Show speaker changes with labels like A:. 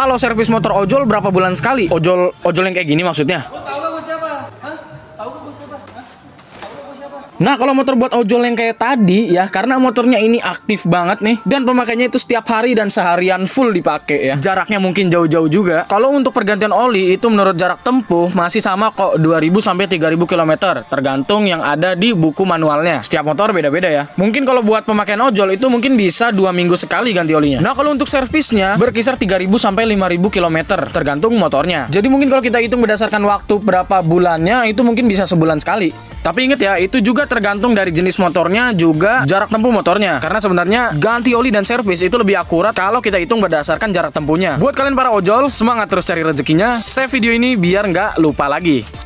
A: Kalau servis motor ojol berapa bulan sekali? Ojol ojol yang kayak gini maksudnya?
B: tahu gak siapa? Tahu
A: Nah, kalau motor buat ojol yang kayak tadi ya, karena motornya ini aktif banget nih dan pemakainya itu setiap hari dan seharian full dipakai ya. Jaraknya mungkin jauh-jauh juga. Kalau untuk pergantian oli itu menurut jarak tempuh masih sama kok 2000 3000 km, tergantung yang ada di buku manualnya. Setiap motor beda-beda ya. Mungkin kalau buat pemakaian ojol itu mungkin bisa dua minggu sekali ganti olinya. Nah, kalau untuk servisnya berkisar 3000 5000 km, tergantung motornya. Jadi mungkin kalau kita hitung berdasarkan waktu berapa bulannya itu mungkin bisa sebulan sekali. Tapi inget ya, itu juga juga tergantung dari jenis motornya juga jarak tempuh motornya. Karena sebenarnya ganti oli dan servis itu lebih akurat kalau kita hitung berdasarkan jarak tempuhnya. Buat kalian para ojol, semangat terus cari rezekinya. Save video ini biar nggak lupa lagi.